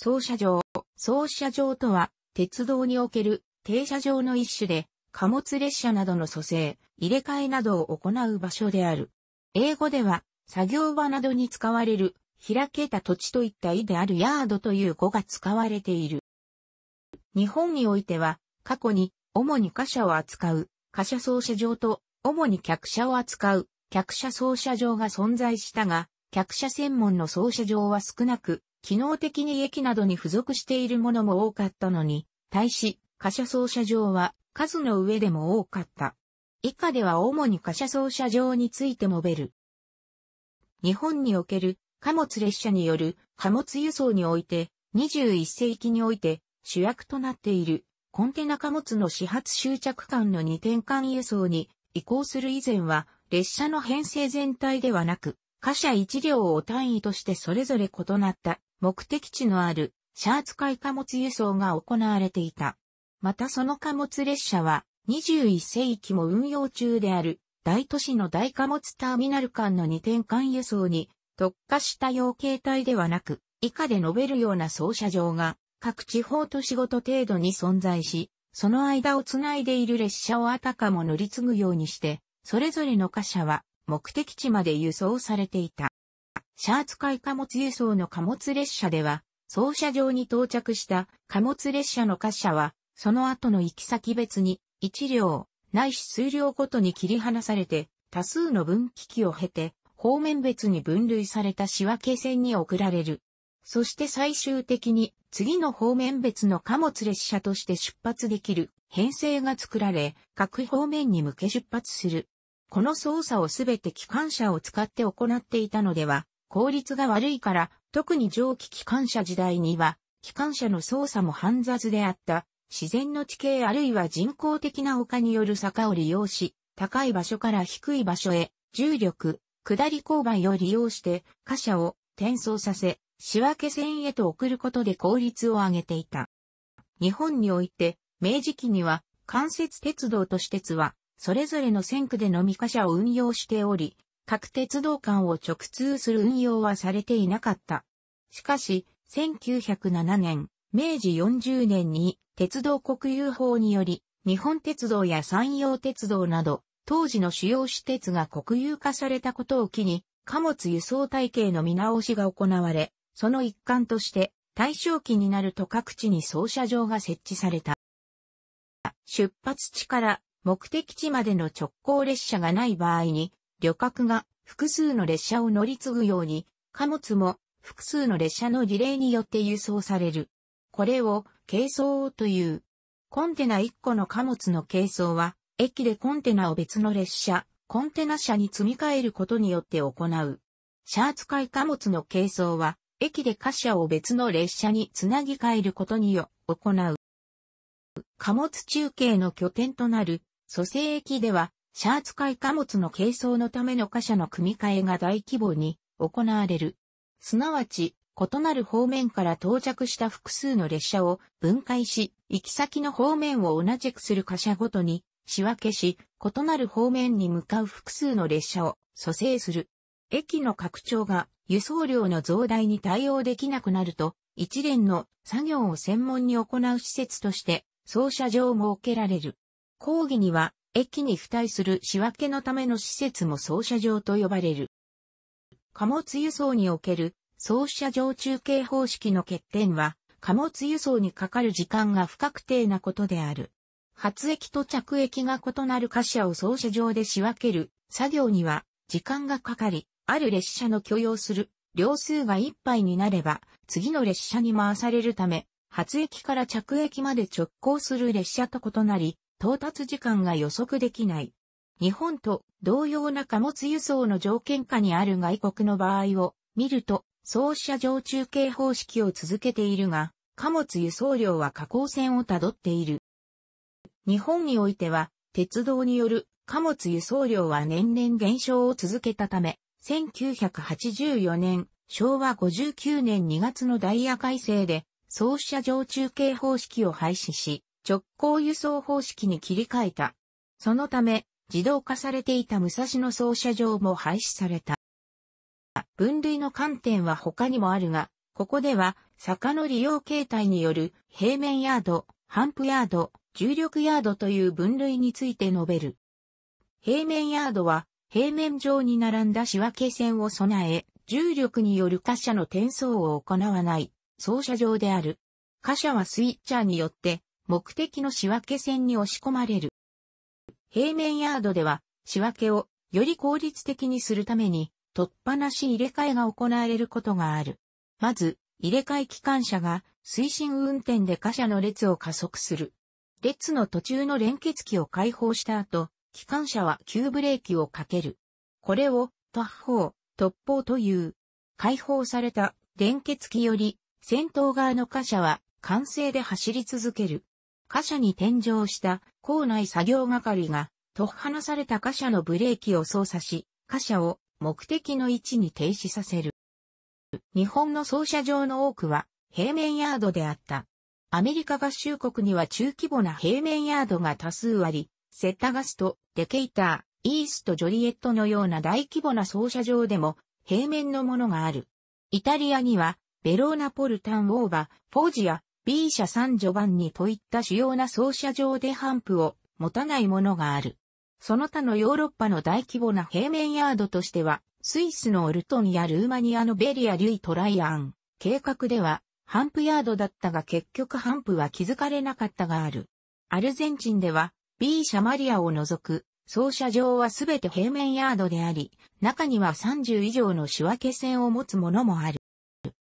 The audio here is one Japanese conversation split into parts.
操車場。操車場とは、鉄道における停車場の一種で、貨物列車などの蘇生、入れ替えなどを行う場所である。英語では、作業場などに使われる、開けた土地といった意であるヤードという語が使われている。日本においては、過去に、主に貨車を扱う、貨車操車場と、主に客車を扱う、客車操車場が存在したが、客車専門の操車場は少なく、機能的に駅などに付属しているものも多かったのに、対し、貨車操車場は数の上でも多かった。以下では主に貨車操車場について述べる。日本における貨物列車による貨物輸送において、21世紀において主役となっているコンテナ貨物の始発終着間の二転換輸送に移行する以前は列車の編成全体ではなく、貨車一両を単位としてそれぞれ異なった目的地のあるシャーツ海貨物輸送が行われていた。またその貨物列車は21世紀も運用中である大都市の大貨物ターミナル間の二転換輸送に特化した用形態ではなく、以下で述べるような操車場が各地方と仕事程度に存在し、その間をつないでいる列車をあたかも乗り継ぐようにして、それぞれの貨車は目的地まで輸送されていた。シャーツ海貨物輸送の貨物列車では、操車場に到着した貨物列車の貨車は、その後の行き先別に、一両、ないし数両ごとに切り離されて、多数の分岐器を経て、方面別に分類された仕分け線に送られる。そして最終的に次の方面別の貨物列車として出発できる編成が作られ、各方面に向け出発する。この操作をすべて機関車を使って行っていたのでは効率が悪いから、特に蒸気機関車時代には、機関車の操作も煩雑であった、自然の地形あるいは人工的な丘による坂を利用し、高い場所から低い場所へ、重力、下り勾配を利用して、貨車を転送させ、仕分け線へと送ることで効率を上げていた。日本において、明治期には、関節鉄道と私鉄は、それぞれの線区でのみ貨車を運用しており、各鉄道間を直通する運用はされていなかった。しかし、1907年、明治40年に鉄道国有法により、日本鉄道や山陽鉄道など、当時の主要私鉄が国有化されたことを機に、貨物輸送体系の見直しが行われ、その一環として、対象期になると各地に操車場が設置された。出発地から目的地までの直行列車がない場合に、旅客が複数の列車を乗り継ぐように、貨物も複数の列車のリレーによって輸送される。これを、軽装という。コンテナ1個の貨物の軽装は、駅でコンテナを別の列車、コンテナ車に積み替えることによって行う。シャー使い貨物の軽装は、駅で貨車を別の列車につなぎ替えることによ、行う。貨物中継の拠点となる、蘇生駅では、シャーツ界貨物の軽装のための貨車の組み替えが大規模に行われる。すなわち、異なる方面から到着した複数の列車を分解し、行き先の方面を同じくする貨車ごとに仕分けし、異なる方面に向かう複数の列車を蘇生する。駅の拡張が輸送量の増大に対応できなくなると、一連の作業を専門に行う施設として、操車場も設けられる。講義には、駅に付帯する仕分けのための施設も操車場と呼ばれる。貨物輸送における操車場中継方式の欠点は、貨物輸送にかかる時間が不確定なことである。発駅と着駅が異なる貨車を操車場で仕分ける作業には時間がかかり、ある列車の許容する両数が一杯になれば次の列車に回されるため、発駅から着駅まで直行する列車と異なり、到達時間が予測できない。日本と同様な貨物輸送の条件下にある外国の場合を見ると、総車上中継方式を続けているが、貨物輸送量は下降線をたどっている。日本においては、鉄道による貨物輸送量は年々減少を続けたため、1984年、昭和59年2月のダイヤ改正で、総車上中継方式を廃止し、直行輸送方式に切り替えた。そのため、自動化されていた武蔵野操車場も廃止された。分類の観点は他にもあるが、ここでは、坂の利用形態による平面ヤード、ハンプヤード、重力ヤードという分類について述べる。平面ヤードは、平面上に並んだ仕分け線を備え、重力による貨車の転送を行わない、操車場である。貨車はスイッチャーによって目的の仕分け線に押し込まれる。平面ヤードでは仕分けをより効率的にするために突破なし入れ替えが行われることがある。まず、入れ替え機関車が推進運転で貨車の列を加速する。列の途中の連結機を解放した後、機関車は急ブレーキをかける。これを、突破、突破という。解放された連結機より、先頭側の貨車は完成で走り続ける。貨車に転乗した校内作業係が、突破された貨車のブレーキを操作し、貨車を目的の位置に停止させる。日本の操車場の多くは平面ヤードであった。アメリカ合衆国には中規模な平面ヤードが多数あり、セッタガスト、デケイター、イーストジョリエットのような大規模な操車場でも平面のものがある。イタリアにはベローナポルタンオーバ、フォージア、B 社3序盤にといった主要な走車場でハンプを持たないものがある。その他のヨーロッパの大規模な平面ヤードとしては、スイスのオルトンやルーマニアのベリア・リュイ・トライアン、計画では、ハンプヤードだったが結局ハンプは気づかれなかったがある。アルゼンチンでは、B 社マリアを除く、走車場はすべて平面ヤードであり、中には30以上の仕分け線を持つものもある。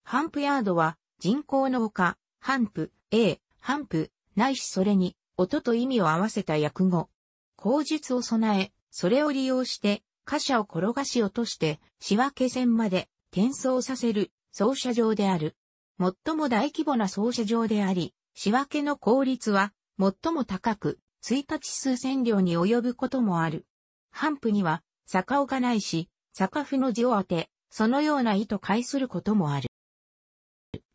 ハンプヤードは、人口のほか、ハンプ、A、ハンプ、ないしそれに、音と意味を合わせた訳語。口述を備え、それを利用して、貨車を転がし落として、仕分け線まで転送させる、操車場である。最も大規模な操車場であり、仕分けの効率は、最も高く、1日数千両に及ぶこともある。ハンプには、坂岡ないし、坂府の字を当て、そのような意図介することもある。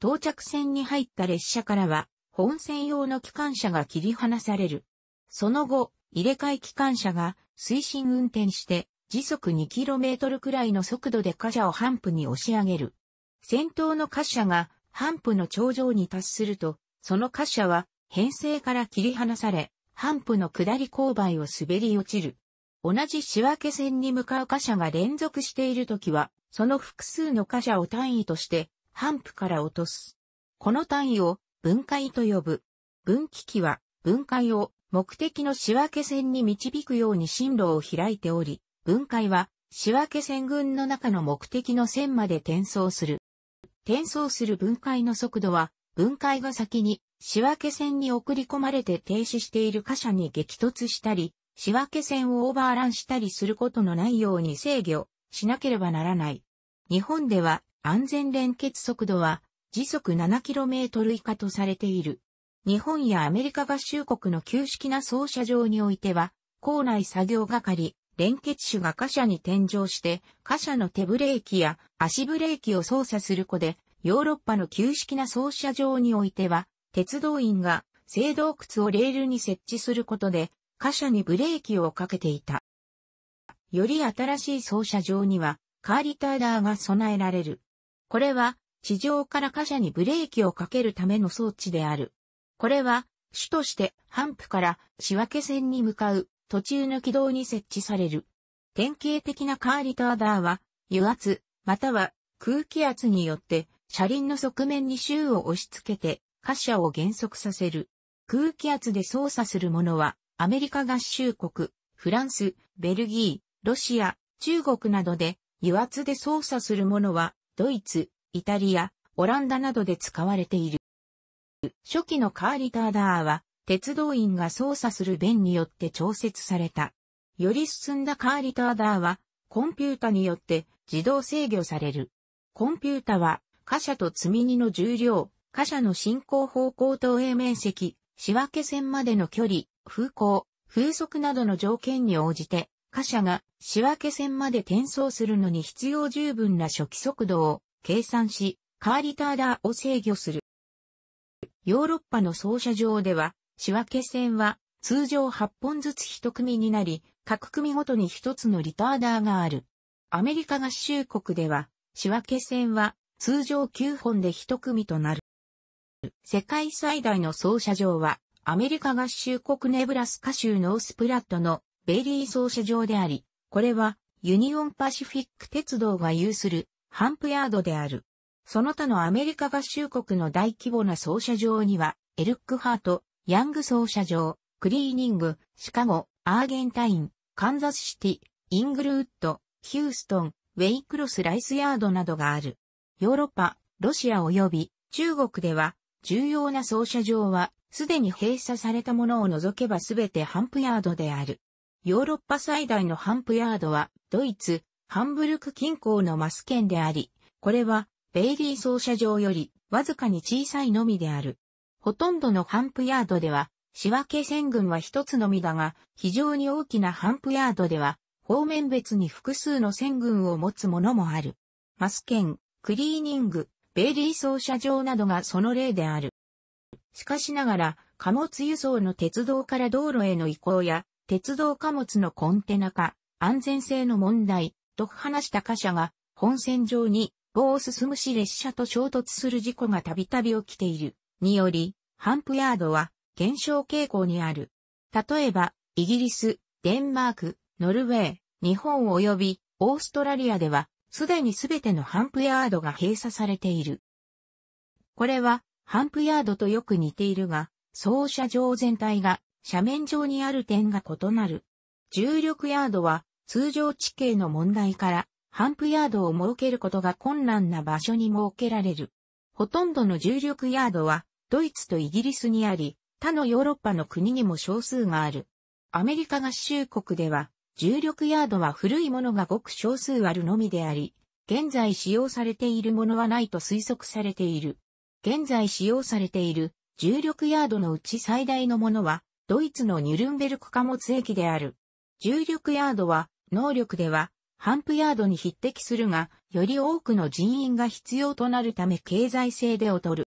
到着線に入った列車からは、本線用の機関車が切り離される。その後、入れ替え機関車が推進運転して、時速 2km くらいの速度で貨車をハンプに押し上げる。先頭の貨車がハンプの頂上に達すると、その貨車は編成から切り離され、ハンプの下り勾配を滑り落ちる。同じ仕分け線に向かう貨車が連続しているときは、その複数の貨車を単位として反布から落とす。この単位を分解と呼ぶ。分岐器は分解を目的の仕分け線に導くように進路を開いており、分解は仕分け線群の中の目的の線まで転送する。転送する分解の速度は分解が先に仕分け線に送り込まれて停止している貨車に激突したり、仕分け線をオーバーランしたりすることのないように制御しなければならない。日本では安全連結速度は時速 7km 以下とされている。日本やアメリカ合衆国の旧式な操車場においては、校内作業係、連結手が貨車に転乗して、貨車の手ブレーキや足ブレーキを操作する子で、ヨーロッパの旧式な操車場においては、鉄道員が制動靴をレールに設置することで、貨車にブレーキをかけていた。より新しい操車場には、カーリターダーが備えられる。これは、地上から貨車にブレーキをかけるための装置である。これは、主としてン布から仕分け線に向かう途中の軌道に設置される。典型的なカーリターダーは、油圧、または空気圧によって車輪の側面に周を押し付けて貨車を減速させる。空気圧で操作するものは、アメリカ合衆国、フランス、ベルギー、ロシア、中国などで、油圧で操作するものは、ドイツ、イタリア、オランダなどで使われている。初期のカーリターダーは、鉄道員が操作する弁によって調節された。より進んだカーリターダーは、コンピュータによって自動制御される。コンピュータは、貨車と積み荷の重量、貨車の進行方向等影面積、仕分け線までの距離、風向、風速などの条件に応じて、貨車が仕分け線まで転送するのに必要十分な初期速度を計算し、カーリターダーを制御する。ヨーロッパの操車場では、仕分け線は通常8本ずつ1組になり、各組ごとに1つのリターダーがある。アメリカ合衆国では、仕分け線は通常9本で1組となる。世界最大の操車場は、アメリカ合衆国ネブラスカ州ノースプラットのベリー奏者場であり、これはユニオンパシフィック鉄道が有するハンプヤードである。その他のアメリカ合衆国の大規模な奏者場には、エルックハート、ヤング奏者場、クリーニング、シカゴ、アーゲンタイン、カンザスシティ、イングルウッド、ヒューストン、ウェイクロスライスヤードなどがある。ヨーロッパ、ロシア及び中国では、重要な操車場は、すでに閉鎖されたものを除けばすべてハンプヤードである。ヨーロッパ最大のハンプヤードは、ドイツ、ハンブルク近郊のマス県であり、これは、ベイリー操車場より、わずかに小さいのみである。ほとんどのハンプヤードでは、仕分け線群は一つのみだが、非常に大きなハンプヤードでは、方面別に複数の線群を持つものもある。マス県、クリーニング、ベイリー操車場などがその例である。しかしながら、貨物輸送の鉄道から道路への移行や、鉄道貨物のコンテナ化、安全性の問題、と話した貨車が、本線上に棒を進むし列車と衝突する事故がたびたび起きている。により、ハンプヤードは減少傾向にある。例えば、イギリス、デンマーク、ノルウェー、日本及びオーストラリアでは、すでにすべてのハンプヤードが閉鎖されている。これは、ハンプヤードとよく似ているが、走車場全体が斜面上にある点が異なる。重力ヤードは通常地形の問題からハンプヤードを設けることが困難な場所に設けられる。ほとんどの重力ヤードはドイツとイギリスにあり、他のヨーロッパの国にも少数がある。アメリカ合衆国では重力ヤードは古いものがごく少数あるのみであり、現在使用されているものはないと推測されている。現在使用されている重力ヤードのうち最大のものはドイツのニュルンベルク貨物駅である。重力ヤードは、能力では、ハンプヤードに匹敵するが、より多くの人員が必要となるため経済性で劣る。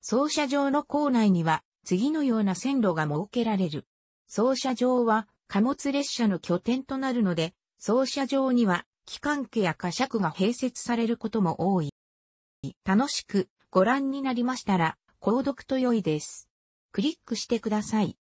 操車場の構内には、次のような線路が設けられる。操車場は、貨物列車の拠点となるので、操車場には、機関機や貨車区が併設されることも多い。楽しくご覧になりましたら、購読と良いです。クリックしてください。